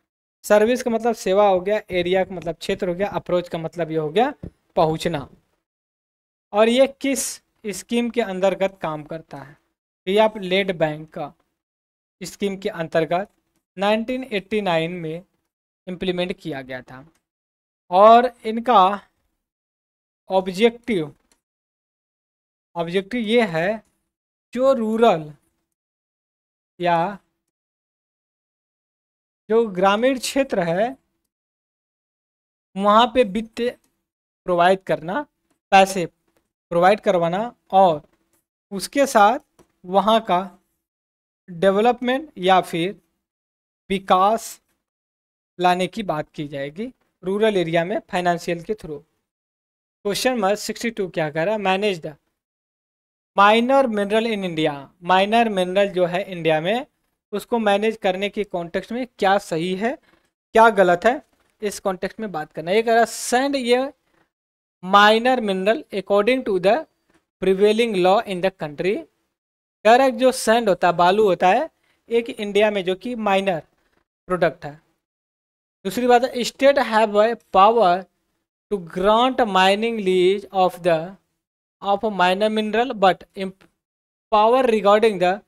Speaker 1: service का मतलब सेवा हो गया एरिया का मतलब क्षेत्र हो गया अप्रोच का मतलब ये हो गया पहुंचना और ये किस स्कीम के अंतर्गत काम करता है ये आप लेड बैंक का स्कीम के अंतर्गत 1989 में
Speaker 2: इम्प्लीमेंट किया गया था और इनका ऑब्जेक्टिव ऑब्जेक्टिव ये है जो रूरल या जो ग्रामीण क्षेत्र है वहाँ पे वित्त प्रोवाइड करना
Speaker 1: पैसे प्रोवाइड करवाना और उसके साथ वहाँ का डेवलपमेंट या फिर विकास लाने की बात की जाएगी रूरल एरिया में फाइनेंशियल के through question number sixty two क्या कह रहा है manage the minor mineral in India minor mineral जो है इंडिया में उसको मैनेज करने के कॉन्टेक्स्ट में क्या सही है क्या गलत है इस कॉन्टेक्स्ट में बात करना ये कह रहा सेंड ये minor mineral according to the prevailing law in the country कह रहा है जो सेंड होता है बालू होता है एक इंडिया में जो कि माइनर प्रोडक्ट है दूसरी बात है state have power to grant mining lease of the of a minor mineral but power regarding the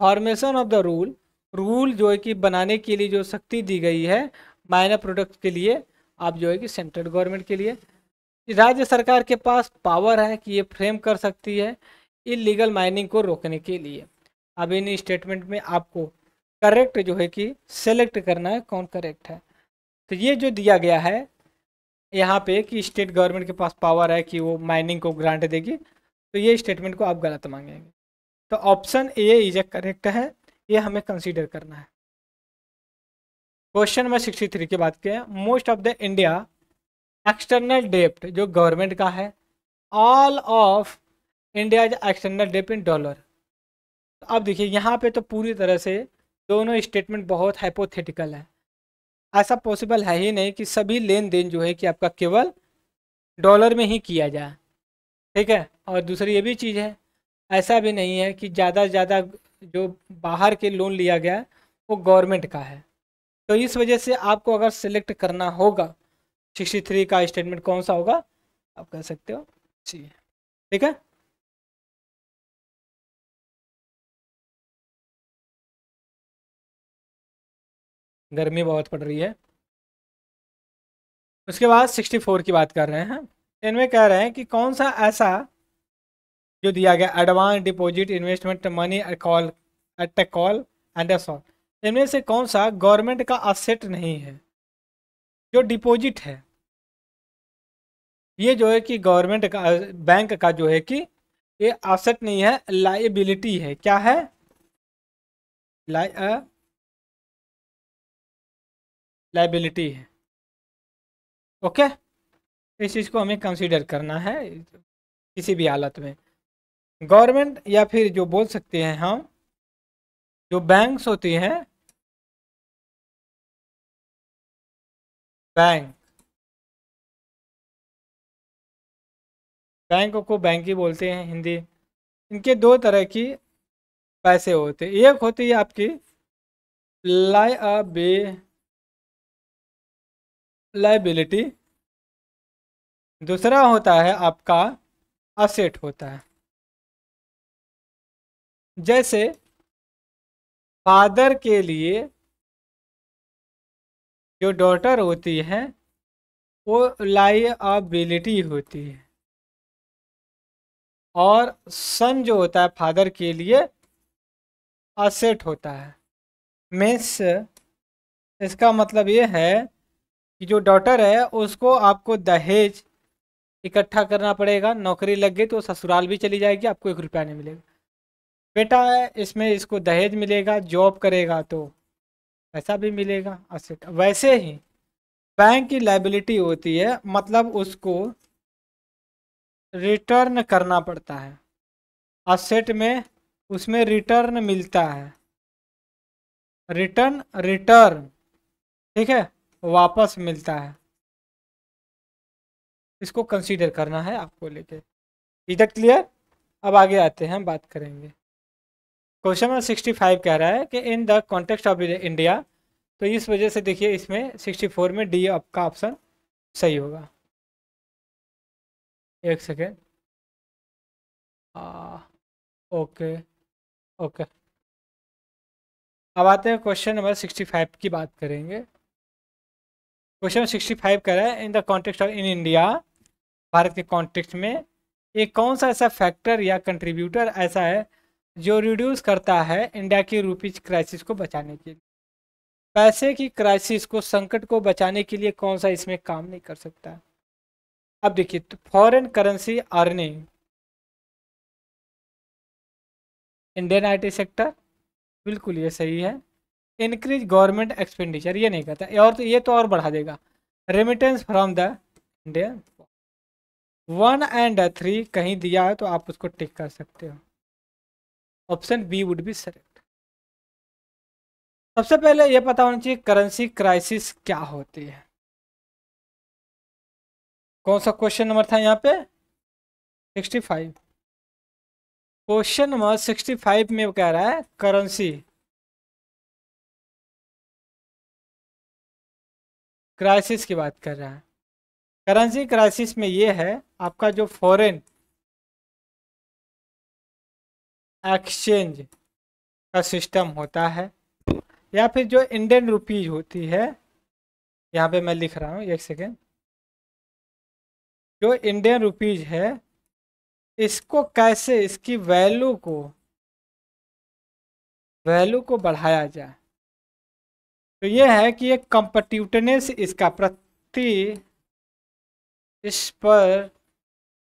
Speaker 1: formation of the rule rule जो है कि बनाने के लिए जो शक्ति दी गई है माइनर प्रोडक्ट के लिए आप जो है कि सेंट्रल गवर्नमेंट के लिए राज्य सरकार के पास पावर है कि ये फ्रेम कर सकती है इलीगल माइनिंग को रोकने के लिए अब इन स्टेटमेंट में आपको करेक्ट जो है कि सेलेक्ट करना है कौन करेक्ट है तो ये जो दिया गया है यहाँ पे कि स्टेट गवर्नमेंट के पास पावर है कि वो माइनिंग को ग्रांट देगी तो ये स्टेटमेंट को आप गलत मांगेंगे तो ऑप्शन ए इज करेक्ट है ये हमें कंसीडर करना है क्वेश्चन नंबर सिक्सटी थ्री की बात करें most of the India external डेप्ट जो गवर्नमेंट का है ऑल ऑफ इंडिया एक्सटर्नल डेप्ट इन डॉलर अब तो देखिए यहाँ पे तो पूरी तरह से दोनों स्टेटमेंट बहुत हाइपोथेटिकल है ऐसा पॉसिबल है ही नहीं कि सभी लेन देन जो है कि आपका केवल डॉलर में ही किया जाए ठीक है और दूसरी ये भी चीज़ है ऐसा भी नहीं है कि ज़्यादा से ज़्यादा जो बाहर के लोन लिया गया वो गवर्नमेंट का है तो इस वजह से
Speaker 2: आपको अगर सेलेक्ट करना होगा सिक्सटी थ्री का स्टेटमेंट कौन सा होगा आप कह सकते हो ठीक है गर्मी बहुत पड़ रही है उसके बाद 64 की बात कर रहे हैं इनमें कह रहे
Speaker 1: हैं कि कौन सा ऐसा जो दिया गया advance deposit investment money call at call and sole इनमें से कौन सा गवर्नमेंट का असेट नहीं है जो डिपॉजिट है ये जो है कि गवर्नमेंट
Speaker 2: का बैंक का जो है कि ये असेट नहीं है लाइबिलिटी है क्या है लाइबिलिटी है ओके इस चीज़ को हमें कंसीडर करना है किसी भी हालत में गवर्नमेंट या फिर जो बोल सकते हैं हम जो बैंक्स होती हैं बैंक बैंक को बैंक ही बोलते हैं हिंदी इनके दो तरह की पैसे होते एक होती है आपकी लाइबिलिटी लाइबिलिटी दूसरा होता है आपका असेट होता है जैसे फादर के लिए जो डॉटर होती है वो लाइबिलिटी होती है और सन जो होता है फादर के लिए असेट होता है मीन्स इसका मतलब ये
Speaker 1: है कि जो डॉटर है उसको आपको दहेज इकट्ठा करना पड़ेगा नौकरी लग गई तो ससुराल भी चली जाएगी आपको एक रुपया नहीं मिलेगा बेटा है इसमें इसको दहेज मिलेगा जॉब करेगा तो पैसा भी मिलेगा असेट वैसे ही बैंक की लाइबिलिटी होती है मतलब उसको रिटर्न करना पड़ता है असेट में उसमें रिटर्न
Speaker 2: मिलता है रिटर्न रिटर्न ठीक है वापस मिलता है इसको कंसीडर करना है आपको लेके इधर क्लियर अब आगे आते हैं हम बात करेंगे
Speaker 1: क्वेश्चन नंबर सिक्सटी फाइव कह रहा है कि in the context of India तो इस वजह से देखिए इसमें
Speaker 2: सिक्सटी फोर में डी आपका ऑप्शन सही होगा एक सेकेंड ओके ओके अब आते हैं क्वेश्चन नंबर सिक्सटी फाइव की बात करेंगे
Speaker 1: क्वेश्चन सिक्सटी फाइव कह रहा है in the context of in India Bharat के कॉन्टेक्स्ट में एक कौन सा ऐसा फैक्टर या कंट्रीब्यूटर ऐसा है जो रिड्यूस करता है इंडिया की रूपीज क्राइसिस को बचाने के लिए पैसे की क्राइसिस को संकट
Speaker 2: को बचाने के लिए कौन सा इसमें काम नहीं कर सकता अब देखिए तो foreign currency earning Indian IT sector बिल्कुल ये सही है इंक्रीज गवर्नमेंट एक्सपेंडिचर ये नहीं कहता और तो
Speaker 1: ये तो और बढ़ा देगा remittance from the Indian one and three कहीं दिया है तो आप उसको टिक कर सकते हो option B would
Speaker 2: be select सबसे पहले ये पता होना चाहिए करेंसी क्राइसिस क्या होती है कौन सा क्वेश्चन नंबर था यहाँ पे sixty five question number sixty five में कह रहा है करेंसी क्राइसिस की बात कर रहा है करेंसी क्राइसिस में ये है आपका जो फॉरेन एक्सचेंज का सिस्टम होता है या फिर जो इंडियन रुपीज होती है यहाँ पे मैं लिख रहा हूँ एक सेकेंड जो इंडियन रुपीज है इसको कैसे इसकी वैल्यू को वैल्यू को बढ़ाया जाए तो ये है कि एक कंपटिवटनेस इसका प्रति इस पर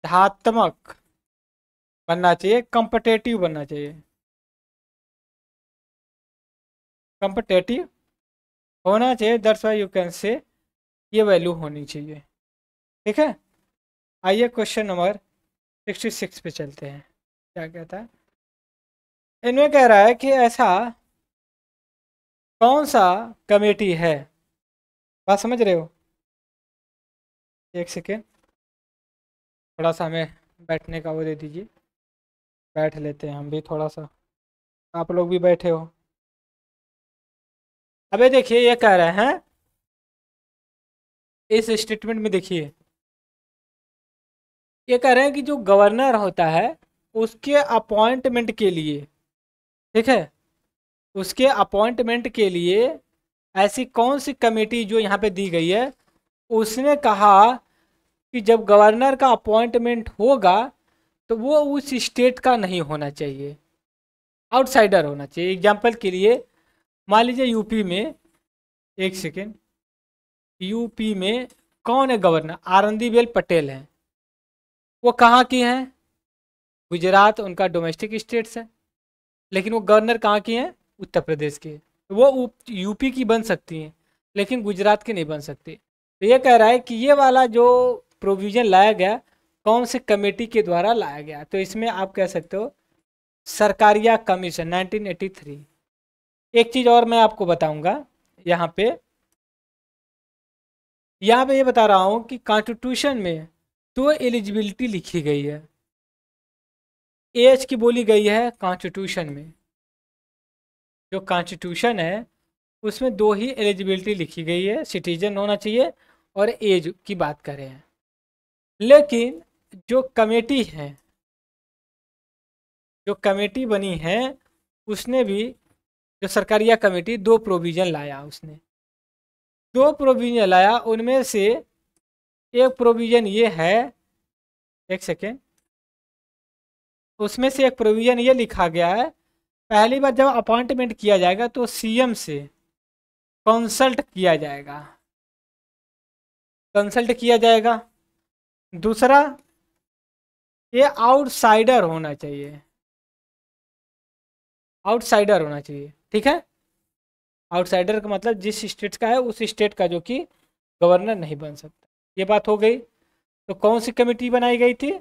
Speaker 2: धात्मक बनना चाहिए कंपटेटिव बनना चाहिए कंपटेटिव होना चाहिए दैट्स वाई यू कैन से ये वैल्यू होनी चाहिए ठीक है आइए क्वेश्चन नंबर सिक्सटी सिक्स पे चलते हैं क्या कहता है इनमें कह रहा है कि ऐसा कौन सा कमेटी है बात समझ रहे हो एक सेकेंड थोड़ा सा हमें बैठने का वो दे दीजिए बैठ लेते हैं हम भी थोड़ा सा आप लोग भी बैठे हो अबे देखिए ये कह रहे हैं इस स्टेटमेंट में देखिए ये कह रहे हैं कि जो गवर्नर होता है उसके अपॉइंटमेंट के लिए
Speaker 1: ठीक है उसके अपॉइंटमेंट के लिए ऐसी कौन सी कमेटी जो यहाँ पे दी गई है उसने कहा कि जब गवर्नर का अपॉइंटमेंट होगा तो वो उस स्टेट का नहीं होना चाहिए आउटसाइडर होना चाहिए एग्जाम्पल के लिए मान लीजिए यूपी में एक सेकेंड यूपी में कौन है गवर्नर बेल पटेल हैं वो कहाँ की हैं गुजरात उनका डोमेस्टिक स्टेट्स है लेकिन वो गवर्नर कहाँ की हैं उत्तर प्रदेश के वो यूपी की बन सकती हैं लेकिन गुजरात की नहीं बन सकती तो ये कह रहा है कि ये वाला जो प्रोविज़न लाया गया कौन से कमेटी के द्वारा लाया गया तो इसमें आप कह सकते हो सरकारिया कमीशन 1983 एक चीज़ और मैं आपको बताऊंगा यहाँ पे
Speaker 2: यहाँ पे ये बता रहा हूँ कि कॉन्स्टिट्यूशन में तो एलिजिबिलिटी लिखी गई है एज की बोली गई है कॉन्स्टिट्यूशन में जो कॉन्स्टिट्यूशन है उसमें दो ही एलिजिबिलिटी लिखी गई है
Speaker 1: सिटीजन होना चाहिए और एज की बात करें लेकिन जो
Speaker 2: कमेटी है जो कमेटी बनी है उसने भी जो सरकारिया कमेटी दो प्रोविज़न लाया उसने दो
Speaker 1: प्रोविज़न लाया उनमें से एक प्रोविज़न ये है एक सेकेंड उसमें से एक प्रोविज़न ये लिखा गया है पहली बार जब अपॉइंटमेंट किया जाएगा तो सीएम से कंसल्ट किया जाएगा
Speaker 2: कंसल्ट किया जाएगा दूसरा ये आउटसाइडर होना चाहिए
Speaker 1: आउटसाइडर होना चाहिए ठीक है आउटसाइडर का मतलब जिस स्टेट का है उस स्टेट का जो कि गवर्नर नहीं बन सकता ये बात हो गई तो कौन सी कमेटी बनाई गई थी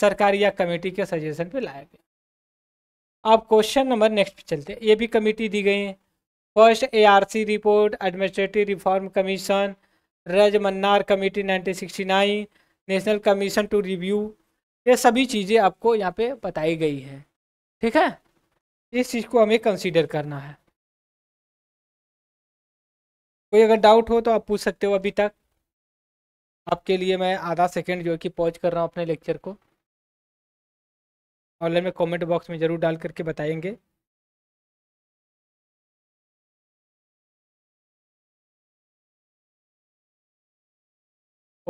Speaker 1: सरकारी या कमेटी के सजेशन पे लाया गया अब क्वेश्चन नंबर नेक्स्ट पे चलते हैं ये भी कमेटी दी गई है first ARC report administrative reform commission Rajamannar committee 1969 national commission to review
Speaker 2: ये सभी चीज़ें आपको यहाँ पे बताई गई है ठीक है इस चीज़ को हमें कंसीडर करना है कोई अगर डाउट हो तो आप पूछ सकते हो अभी तक आपके लिए मैं आधा सेकेंड जो है कि पॉज कर रहा हूँ अपने लेक्चर को ऑनलाइन में कमेंट बॉक्स में ज़रूर डाल करके बताएंगे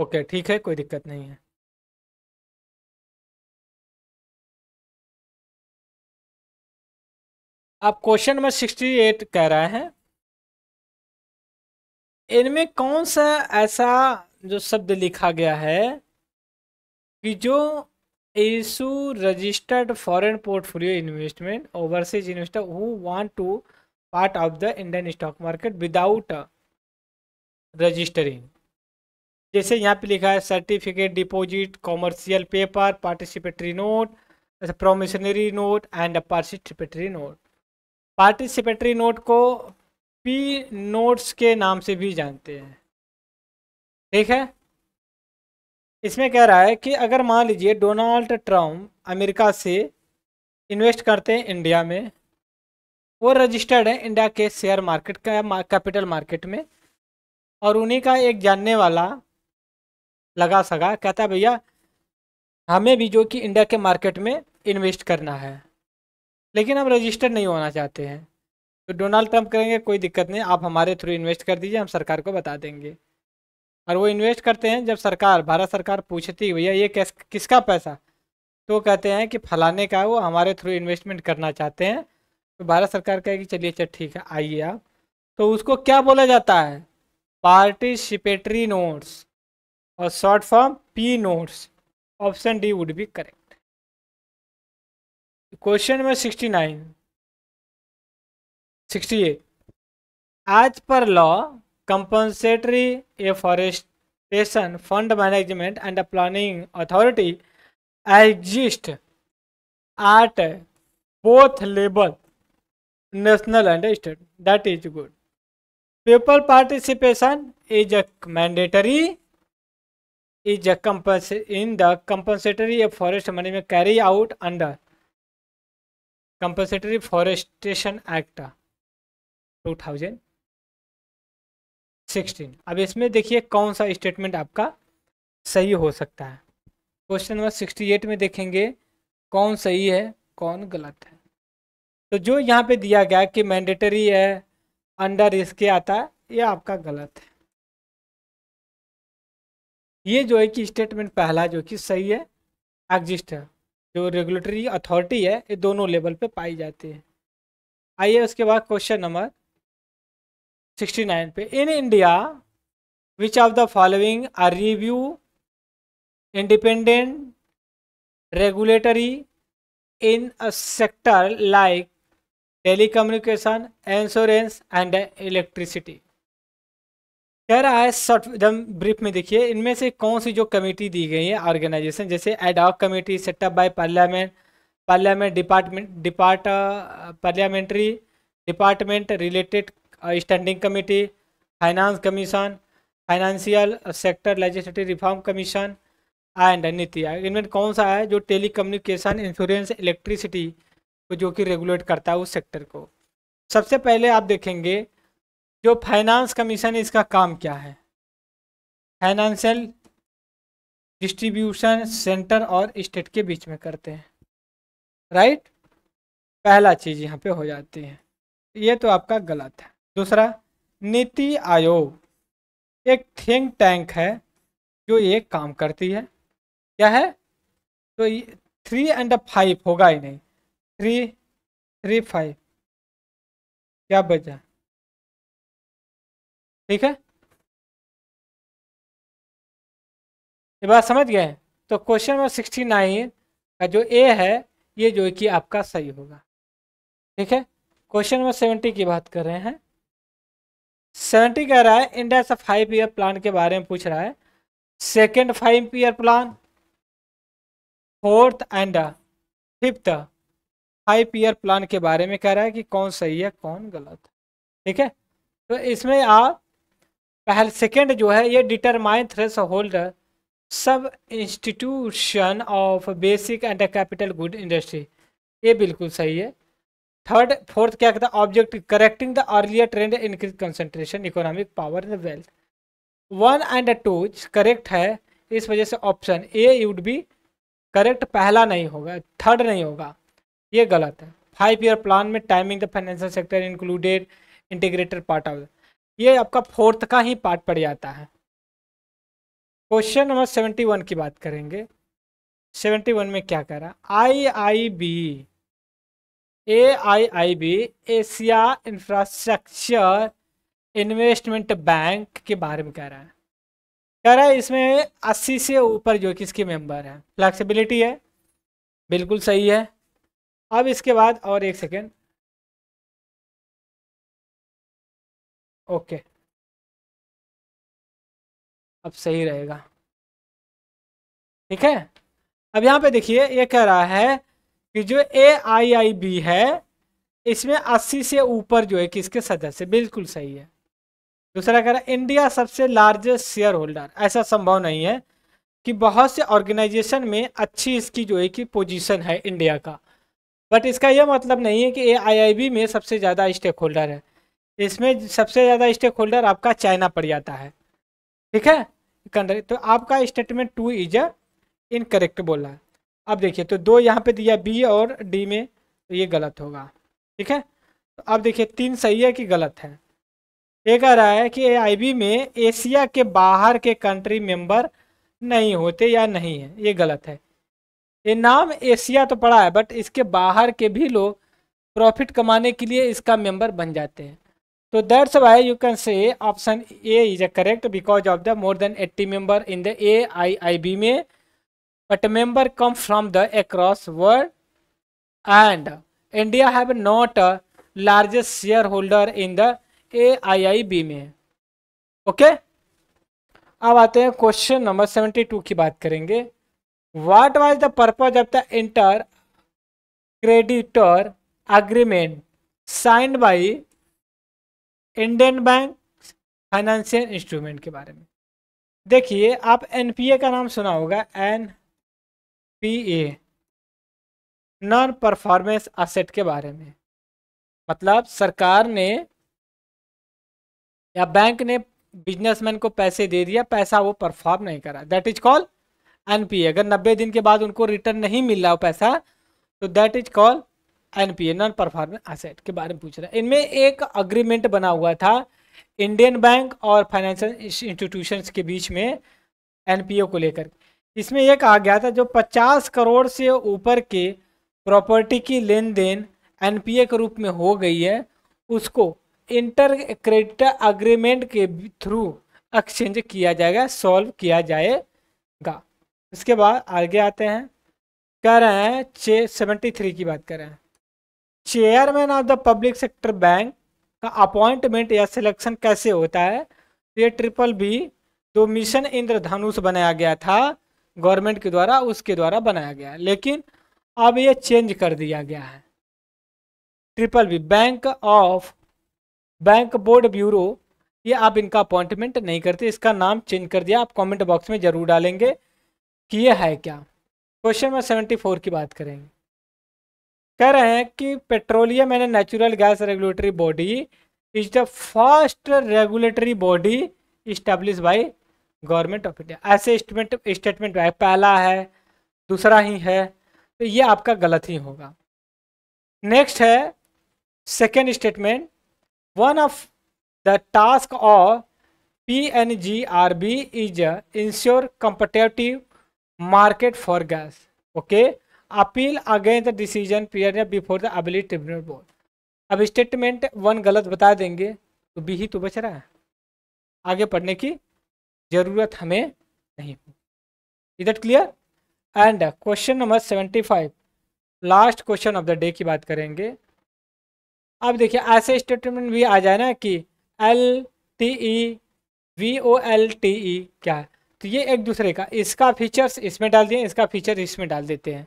Speaker 2: ओके ठीक है कोई दिक्कत नहीं है आप क्वेश्चन नंबर सिक्सटी एट कह रहे हैं इनमें कौन सा ऐसा जो शब्द लिखा गया है कि जो
Speaker 1: issue registered foreign portfolio investment overseas investor who want to part of the Indian stock market without registering जैसे यहाँ पे लिखा है certificate deposit commercial paper participatory note promissory note and participatory note participatory note को पी नोट्स के नाम से भी जानते हैं ठीक है इसमें कह रहा है कि अगर मान लीजिए डोनाल्ड ट्रम्प अमेरिका से इन्वेस्ट करते हैं इंडिया में वो रजिस्टर्ड है इंडिया के शेयर मार्केट का कैपिटल मार्केट में और उन्हीं का एक जानने वाला लगा सका कहता है भैया हमें भी जो कि इंडिया के मार्केट में इन्वेस्ट करना है लेकिन हम रजिस्टर्ड नहीं होना चाहते हैं तो डोनाल्ड ट्रंप करेंगे कोई दिक्कत नहीं आप हमारे थ्रू इन्वेस्ट कर दीजिए हम सरकार को बता देंगे और वो इन्वेस्ट करते हैं जब सरकार भारत सरकार पूछती है भैया ये कैस किसका पैसा तो कहते हैं कि फलाने का वो हमारे थ्रू इन्वेस्टमेंट करना चाहते हैं तो भारत सरकार कहेगी चलिए अच्छा ठीक है आइए आप तो उसको क्या बोला जाता है
Speaker 2: पार्टिसिपेटरी नोट्स और short form P notes option D would be correct question number sixty nine sixty eight as per law compensatory
Speaker 1: afforestation fund management and the planning authority exist at both level national and state that is good people participation is a mandatory is a compens in the compensatory forest management carry out under compensatory forestation act 2000 sixteen अब इसमें देखिए कौन सा स्टेटमेंट आपका सही हो सकता है क्वेश्चन नंबर सिक्सटी एट में देखेंगे कौन सही है कौन गलत है तो जो यहाँ पे दिया गया कि मैंडेटरी है अंडर इसके आता है ये आपका गलत है
Speaker 2: ये जो है कि स्टेटमेंट पहला जो कि सही है एग्जिस्ट है जो रेगुलेटरी अथॉरिटी है ये दोनों लेवल पे पाई जाती है
Speaker 1: आइए उसके बाद क्वेश्चन नंबर 69 पे in India which of the following are review independent in a sector like telecommunication insurance and electricity कह रहा है शॉर्ट एकदम ब्रीफ में देखिए इनमें से कौन सी जो कमेटी दी गई है ऑर्गेनाइजेशन जैसे ad hoc committee setup by parliament parliament department depart parliamentary department related standing committee finance commission financial sector legislative reform commission and NITI Aayog इनमें कौन सा है जो टेली कम्युनिकेशन इंश्योरेंस इलेक्ट्रिसिटी को जो कि रेगुलेट करता है उस सेक्टर को सबसे पहले आप देखेंगे जो फाइनेंस कमीशन इसका काम क्या
Speaker 2: है फाइनेंशियल डिस्ट्रीब्यूशन सेंटर और स्टेट के बीच में करते हैं राइट पहला चीज़ यहाँ पे हो
Speaker 1: जाती है ये तो आपका गलत है दूसरा नीति आयोग एक थिंक टैंक है जो ये काम करती है क्या है
Speaker 2: तो थ्री एंड फाइव होगा ही नहीं थ्री थ्री फाइव क्या बजा ठीक है ये बात समझ गए तो क्वेश्चन नंबर सिक्सटी नाइन का जो ए है ये जो कि आपका सही होगा ठीक है
Speaker 1: क्वेश्चन नंबर सेवेंटी की बात कर रहे हैं सेवेंटी कह रहा है से फाइव ईयर प्लान के बारे में पूछ रहा है second five year plan fourth and fifth five year plan के बारे में कह रहा है कि कौन सही है कौन गलत ठीक है तो इसमें आप पहल सेकेंड जो है ये determine threshold sub institution of basic and capital good industry ये बिल्कुल सही है थर्ड फोर्थ क्या कहता है object correcting the earlier trend increase concentration economic power and wealth one and two correct है इस वजह से option A would be correct पहला नहीं होगा थर्ड नहीं होगा ये गलत है फाइव ईयर प्लान में timing the financial sector included integrated part of ये आपका फोर्थ का ही पार्ट पड़ जाता है क्वेश्चन नंबर सेवेंटी वन की बात करेंगे सेवेंटी वन में क्या कह रहा
Speaker 2: है I I B A I I B
Speaker 1: Asia infrastructure investment bank के बारे में कह रहा है कह रहा है इसमें अस्सी से ऊपर जो कि इसके मेंबर हैं फ्लैक्सिबिलिटी
Speaker 2: है बिल्कुल सही है अब इसके बाद और एक सेकेंड ओके अब सही रहेगा ठीक है अब यहाँ पे देखिए ये कह रहा है कि जो ए आई आई बी है इसमें
Speaker 1: 80 से ऊपर जो है किसके सदस्य बिल्कुल सही है दूसरा कह रहा है इंडिया सबसे लार्जेस्ट शेयर होल्डर ऐसा संभव नहीं है कि बहुत से ऑर्गेनाइजेशन में अच्छी इसकी जो है कि पोजीशन है इंडिया का बट इसका यह मतलब नहीं है कि ए बी में सबसे ज़्यादा स्टेक होल्डर है इसमें सबसे ज़्यादा स्टेक होल्डर आपका चाइना पड़ जाता है ठीक है तो आपका स्टेटमेंट टू इज इनकरेक्ट बोला है अब देखिए तो दो यहाँ पे दिया बी और डी में तो ये गलत होगा ठीक है तो अब देखिए तीन सही है कि गलत है ये कह रहा है कि ए में एशिया के बाहर के कंट्री मेंबर नहीं होते या नहीं है ये गलत है ये नाम एशिया तो पड़ा है बट इसके बाहर के भी लोग प्रॉफिट कमाने के लिए इसका मेंबर बन जाते हैं तो that's why you can say option A is a correct because of the more than eighty member in the A I I B में but member come from the across world and India have not largest shareholder in the AIIB में ओके okay? अब आते हैं क्वेश्चन नंबर सेवेंटी टू की बात करेंगे what was the purpose of the inter creditor agreement signed by Indian bank financial instrument
Speaker 2: के बारे में देखिए आप एनपीए का नाम सुना होगा N P A non performance asset के बारे में मतलब सरकार ने या बैंक ने बिजनेसमैन
Speaker 1: को पैसे दे दिया पैसा वो परफॉर्म नहीं करा दैट इज कॉल एनपीए अगर नब्बे दिन के बाद उनको रिटर्न नहीं मिल रहा पैसा तो that is call NPA non performance asset के बारे में पूछ रहा है इनमें एक अग्रीमेंट बना हुआ था इंडियन बैंक और फाइनेंशियल इंस्टीट्यूशन के बीच में एनपीओ को लेकर इसमें एक आ गया था जो 50 करोड़ से ऊपर के प्रॉपर्टी की लेन देन एन के रूप में हो गई है उसको इंटर क्रेडिट अग्रीमेंट के थ्रू एक्सचेंज किया जाएगा सॉल्व किया जाएगा इसके बाद आगे आते हैं कह रहे हैं छे सेवेंटी थ्री की बात कर रहे हैं chairman of the public sector bank का अपॉइंटमेंट या सिलेक्शन कैसे होता है ये ट्रिपल बी जो मिशन इंद्रधनुष बनाया गया था गवर्नमेंट के द्वारा उसके द्वारा बनाया गया है लेकिन अब ये चेंज कर दिया गया है triple B bank of bank board bureau ये आप इनका अपॉइंटमेंट नहीं करते इसका नाम चेंज कर दिया आप कमेंट बॉक्स में ज़रूर डालेंगे कि ये है क्या क्वेश्चन नंबर सेवेंटी फोर की बात करेंगे कह रहे हैं कि petroleum and natural gas regulatory body is the first regulatory body establish by government of India ऐसे स्टेटमेंट स्टेटमेंट है पहला है दूसरा ही है तो ये आपका गलत ही होगा नेक्स्ट है second statement one of the task of P N G R B is ensure competitive market for gas okay appeal against the decision period before the ability tribunal board अब स्टेटमेंट वन गलत बता देंगे तो बी ही तो बच रहा है आगे पढ़ने की ज़रूरत हमें नहीं होगी इधर clear and question number seventy five last question of the day की बात करेंगे अब देखिए ऐसे स्टेटमेंट भी आ जाए ना कि L T E V O L T E क्या है तो ये एक दूसरे का इसका फीचर्स इसमें डाल दिए इसका फीचर इसमें डाल देते हैं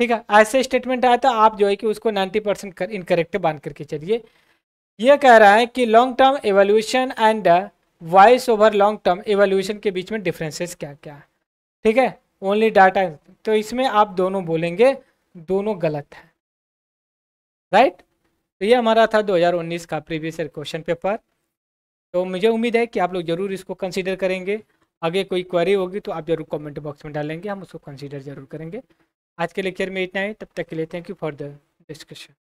Speaker 1: ठीक है ऐसे स्टेटमेंट आया तो आप जो है कि उसको 90 परसेंट इनकरेक्ट बांध करके चलिए ये कह रहा है कि long term evolution and voice over long term evolution के बीच में डिफरेंसेस क्या क्या है ठीक है ओनली डाटा तो इसमें आप दोनों बोलेंगे दोनों गलत है राइट तो ये हमारा था 2019 का प्रीवियस ईयर क्वेश्चन पेपर तो मुझे उम्मीद है कि आप लोग ज़रूर इसको कंसीडर करेंगे आगे कोई क्वेरी होगी तो आप ज़रूर कमेंट बॉक्स में डालेंगे हम उसको कंसीडर ज़रूर करेंगे आज के लेक्चर में इतना ही तब तक के लिए thank you for the discussion